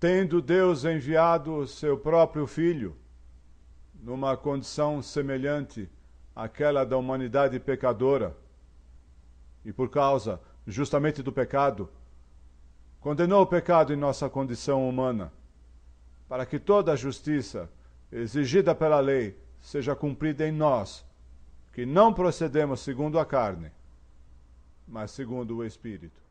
tendo Deus enviado seu próprio Filho, numa condição semelhante àquela da humanidade pecadora, e por causa justamente do pecado, condenou o pecado em nossa condição humana, para que toda a justiça exigida pela lei seja cumprida em nós, que não procedemos segundo a carne, mas segundo o Espírito.